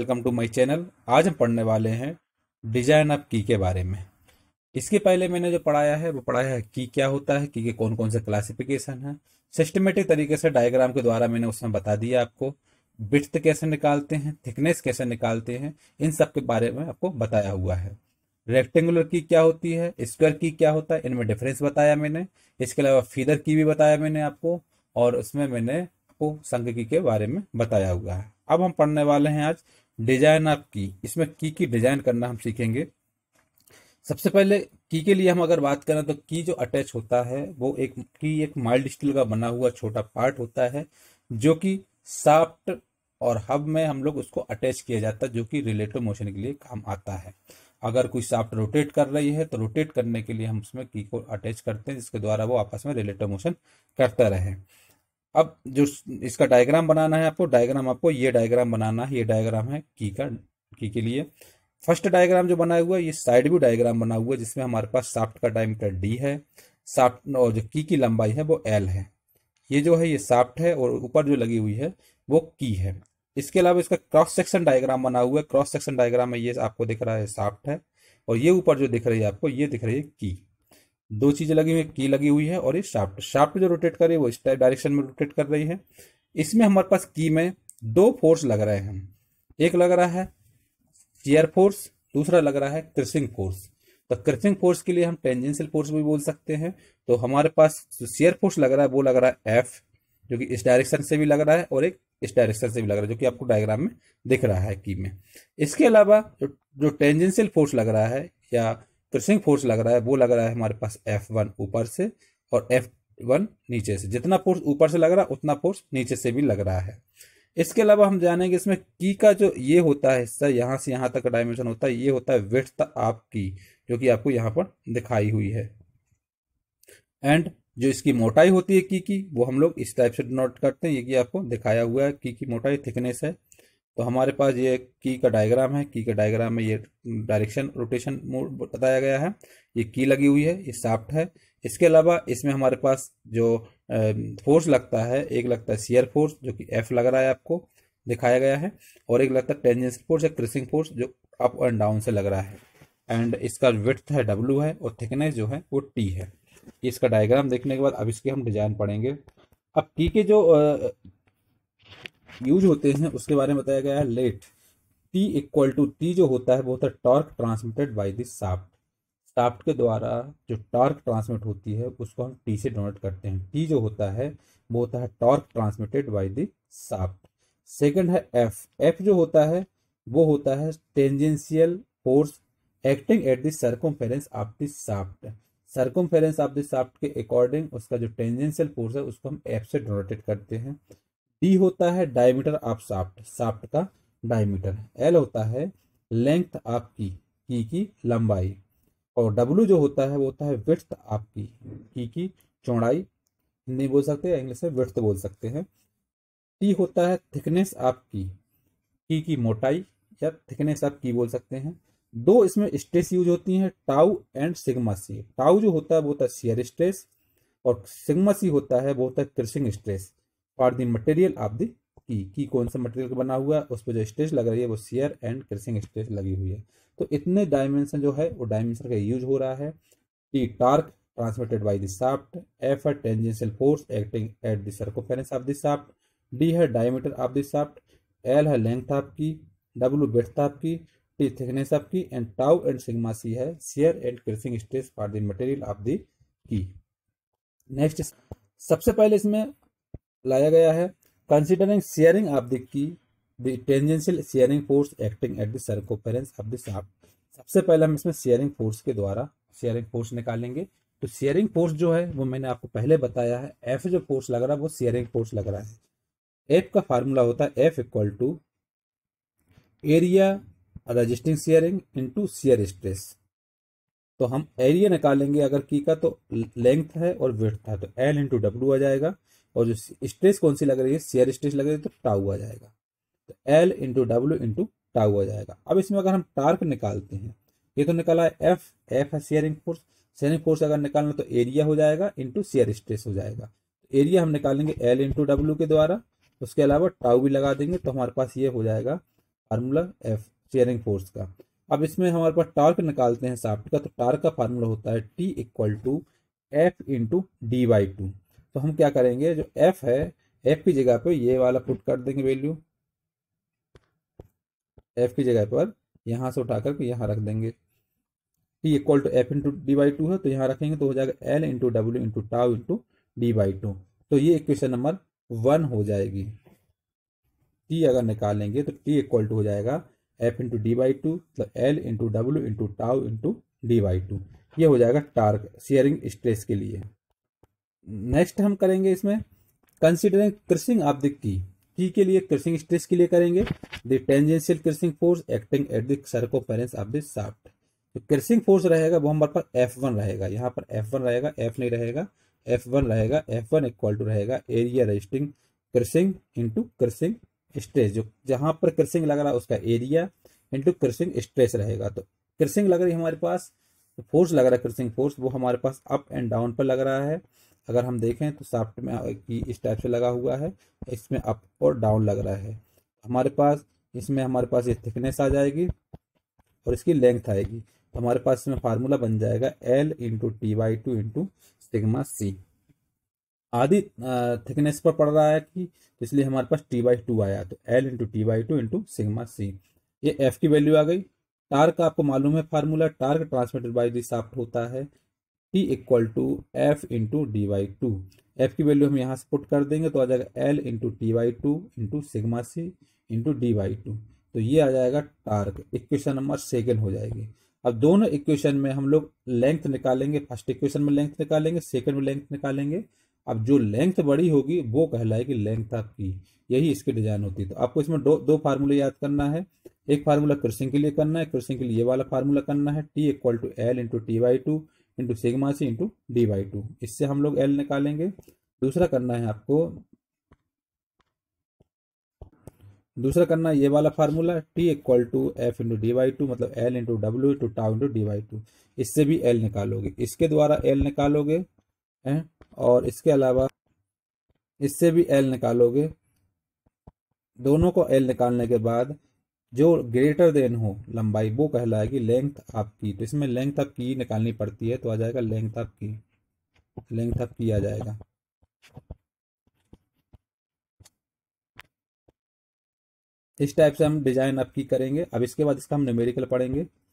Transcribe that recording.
welcome to my channel आज हम पढ़ने वाले हैं डिजाइन ऑफ की के बारे में इसके पहले मैंने जो पढ़ाया है वो पढ़ाया है की क्या होता है की के कौन कौन से क्लासिफिकेशन है सिस्टमेटिक तरीके से डायग्राम के द्वारा मैंने उसमें बता दिया आपको ब्रथ कैसे निकालते हैं थिकनेस कैसे निकालते हैं इन सब के बारे में आपको बताया हुआ है रेक्टेंगुलर की क्या होती है स्क्वायर की क्या होता है इनमें डिफरेंस बताया मैंने इसके अलावा फीदर की भी बताया मैंने आपको और उसमें मैंने आपको संघ की के बारे में बताया हुआ है अब हम पढ़ने वाले हैं आज डिजाइन ऑफ की इसमें की की डिजाइन करना हम सीखेंगे सबसे पहले की के लिए हम अगर बात करें तो की जो अटैच होता है वो एक की एक माइल्ड स्टील का बना हुआ छोटा पार्ट होता है जो कि साफ्ट और हब में हम लोग उसको अटैच किया जाता है जो कि रिलेटिव मोशन के लिए काम आता है अगर कोई साफ्ट रोटेट कर रही है तो रोटेट करने के लिए हम उसमें की को अटैच करते हैं जिसके द्वारा वो आपस में रिलेटिव मोशन करता रहे अब जो इसका डायग्राम बनाना है आपको डायग्राम आपको ये डायग्राम बनाना है ये डायग्राम है की का की के लिए फर्स्ट डायग्राम जो बनाया हुआ है ये साइड व्यू डायग्राम बना हुआ है जिसमें हमारे पास साफ्ट का डायमीटर डी है साफ्ट और जो की की लंबाई है वो एल है ये जो है ये साफ्ट है और ऊपर जो लगी हुई है वो की है इसके अलावा इसका क्रॉस सेक्शन डायग्राम बना हुआ है क्रॉस सेक्शन डायग्राम में ये आपको दिख रहा है साफ्ट है और ये ऊपर जो दिख रही है आपको ये दिख रही है की दो चीज़ें लगी हुई की लगी हुई है और ये शाफ्ट शाफ्ट जो रोटेट कर रही है वो इस टाइप डायरेक्शन में रोटेट कर रही है इसमें हमारे पास की में दो फोर्स लग रहे हैं एक लग रहा है चेयर फोर्स दूसरा लग रहा है क्रिसिंग फोर्स तो क्रिसिंग फोर्स के लिए हम टेंजेंशियल फोर्स भी बोल सकते हैं तो हमारे पास जो शेयर फोर्स लग रहा है वो लग रहा है एफ जो कि इस डायरेक्शन से भी लग रहा है और एक इस डायरेक्शन से भी लग रहा है जो कि आपको डायग्राम में दिख रहा है की में इसके अलावा जो जो टेंजेंशियल फोर्स लग रहा है या क्रशिंग फोर्स लग रहा है वो लग रहा है हमारे पास एफ वन ऊपर से और एफ वन नीचे से जितना फोर्स ऊपर से लग रहा है उतना फोर्स नीचे से भी लग रहा है इसके अलावा हम जानेंगे इसमें की का जो ये होता है हिस्सा यहाँ से यहाँ तक डायमेंशन होता है ये होता है विथ आपकी जो कि आपको यहाँ पर दिखाई हुई है एंड जो इसकी मोटाई होती है की की वो हम लोग इस टाइप से डिनोट करते हैं ये कि आपको दिखाया हुआ है की की मोटाई थिकनेस है तो हमारे पास ये की का डायग्राम है की का डायग्राम में ये डायरेक्शन रोटेशन मोड बताया गया है ये की लगी हुई है ये साफ्ट है इसके अलावा इसमें हमारे पास जो फोर्स लगता है एक लगता है सीयर फोर्स जो कि एफ लग रहा है आपको दिखाया गया है और एक लगता है टेंजेंस फोर्स या क्रिसिंग फोर्स जो अप एंड डाउन से लग रहा है एंड इसका विथ है डब्ल्यू है और थिकनेस जो है वो टी है इसका डायग्राम देखने के बाद अब इसके हम डिजाइन पढ़ेंगे अब की के जो यूज होते हैं उसके बारे में बताया गया है let T equal to T जो होता है वो होता है torque transmitted by this shaft shaft के द्वारा जो टॉर्क ट्रांसमिट होती है उसको हम टी से डोनेट करते हैं टी जो होता है वो होता है torque transmitted by the shaft second है एफ एफ जो होता है वो होता है tangential force acting at the फेरेंस of this shaft circumference of this shaft के अकॉर्डिंग उसका जो टेंजेंशियल फोर्स है उसको हम एफ से डोनेटेड करते हैं डी होता है डायमीटर ऑफ साफ्ट साफ्ट का डायमीटर एल होता है लेंथ आपकी की की लंबाई और डब्लू जो होता है वो होता है विर्थ आपकी की की चौड़ाई नहीं बोल सकते इंग्लिश में विर्थ बोल सकते हैं टी होता है थिकनेस आपकी की की मोटाई या थिकनेस आप की बोल सकते हैं दो इसमें स्ट्रेस यूज होती हैं tau and sigma C tau जो होता है वो होता है शेयर स्ट्रेस और सिग्मा सी होता है वो होता है क्रिशिंग स्ट्रेस और the material of the key key कौन सा मटेरियल का बना हुआ है उस पर जो स्टेज लग रही है वो सीयर एंड क्रिसिंग स्टेज लगी हुई है तो इतने डायमेंशन जो है वो डायमेंशन का यूज हो रहा है T torque transmitted by the shaft F है tangential force acting at the circumference of the shaft D है डायमीटर ऑफ दाफ्ट एल है length of key W breadth key T thickness of key and tau and sigma C है shear and crushing stress for the material of the key next सबसे पहले इसमें लाया गया है considering shearing of the key tangential shearing force acting at at the of of सबसे पहले हम इसमें शेयरिंग फोर्स के द्वारा शेयरिंग फोर्स निकालेंगे तो शेयरिंग फोर्स जो है वो मैंने आपको पहले बताया है एफ जो फोर्स लग रहा है वो शेयरिंग फोर्स लग रहा है एफ का फार्मूला होता है F equal to area resisting shearing into shear stress तो हम एरिया निकालेंगे अगर की का तो लेंथ है और वेथ था तो एल इंटू डब्ल्यू आ जाएगा और जो स्ट्रेस कौन सी लग रही है शेयर स्ट्रेस लग रही है तो टाउ आ जाएगा तो L into W into tau आ जाएगा अब इसमें अगर हम टार्क निकालते हैं ये तो निकाला है एफ एफ है शेयरिंग फोर्स शेयरिंग फोर्स अगर निकालना तो एरिया हो जाएगा इंटू शेयर स्ट्रेस हो जाएगा एरिया तो हम निकालेंगे एल इंटू डब्ल्यू के द्वारा उसके अलावा टाउ भी लगा देंगे तो हमारे पास ये हो जाएगा फार्मूला एफ शेयरिंग फोर्स का अब इसमें हमारे पास टार्क निकालते हैं साफ्ट का तो टार्क का फार्मूला होता है T equal to F into D by two तो हम क्या करेंगे जो एफ है एफ की जगह पे ये वाला पुट कर देंगे वैल्यू एफ की जगह पर यहां से उठा करके यहाँ रख देंगे T equal to F into D by two है तो यहां रखेंगे तो हो जाएगा L into W into tau into D by two तो ये इक्वेशन नंबर वन हो जाएगी टी अगर निकालेंगे तो टी इक्वल टू हो जाएगा F into D by two मतलब L into W into tau into D by two ये हो जाएगा टार्क शेयरिंग स्ट्रेस के लिए नेक्स्ट हम करेंगे इसमें considering crushing of the key की के लिए क्रिशिंग स्ट्रेस के लिए करेंगे the tangential crushing force acting at the circumference of the shaft जो फोर्स रहेगा वो हमारे पास एफ वन रहेगा यहाँ पर एफ वन रहेगा एफ नहीं रहेगा एफ वन रहेगा एफ वन इक्वल टू रहेगा area resisting crushing into crushing stress जो जहां पर क्रिशिंग लग रहा है उसका एरिया इंटू क्रिशिंग स्ट्रेस रहेगा तो क्रिशिंग लग रही हमारे पास फोर्स लग रहा है क्रिशिंग फोर्स वो हमारे पास अप एंड डाउन पर लग रहा है अगर हम देखें तो साफ्ट में इस टाइप से लगा हुआ है इसमें अप और डाउन लग रहा है हमारे पास इसमें हमारे पास ये थिकनेस आ जाएगी और इसकी लेंथ आएगी तो हमारे पास इसमें फार्मूला बन जाएगा L into T by two into sigma C आदि थिकनेस पर पड़ रहा है कि तो इसलिए हमारे पास टी बाई टू आया तो L into T by two into sigma C ये एफ की वैल्यू आ गई टार्क आपको मालूम है formula torque transmitted by the shaft होता है T equal to F into D by two F की वैल्यू हम यहाँ से पुट कर देंगे तो आ जाएगा L into T by two into sigma C into D by two तो ये आ जाएगा टार्क इक्वेशन नंबर सेकेंड हो जाएगी अब दोनों इक्वेशन में हम लोग लेंथ निकालेंगे फर्स्ट इक्वेशन में लेंथ निकालेंगे सेकेंड में लेंथ निकालेंगे अब जो लेंथ बड़ी होगी वो कहलाएगी लेंथ आपकी यही इसकी डिजाइन होती है तो आपको इसमें दो दो फार्मूले याद करना है एक फार्मूला क्रसिंग के लिए करना है क्रसिंग के लिए ये वाला फार्मूला करना है T equal to L into T by two into sigma C into D by two इससे हम लोग एल निकालेंगे दूसरा करना है आपको दूसरा करना ये वाला formula T equal to F into D by two मतलब L into W into tau into D by two इससे भी एल निकालोगे इसके द्वारा एल निकालोगे हैं और इसके अलावा इससे भी एल निकालोगे दोनों को एल निकालने के बाद जो ग्रेटर देन हो लंबाई वो कहलाएगी लेंथ आपकी तो इसमें लेंथ आपकी निकालनी पड़ती है तो आ जाएगा length of key length of key आ जाएगा इस टाइप से हम डिजाइन आपकी करेंगे अब इसके बाद इसका हम न्यूमेरिकल पढ़ेंगे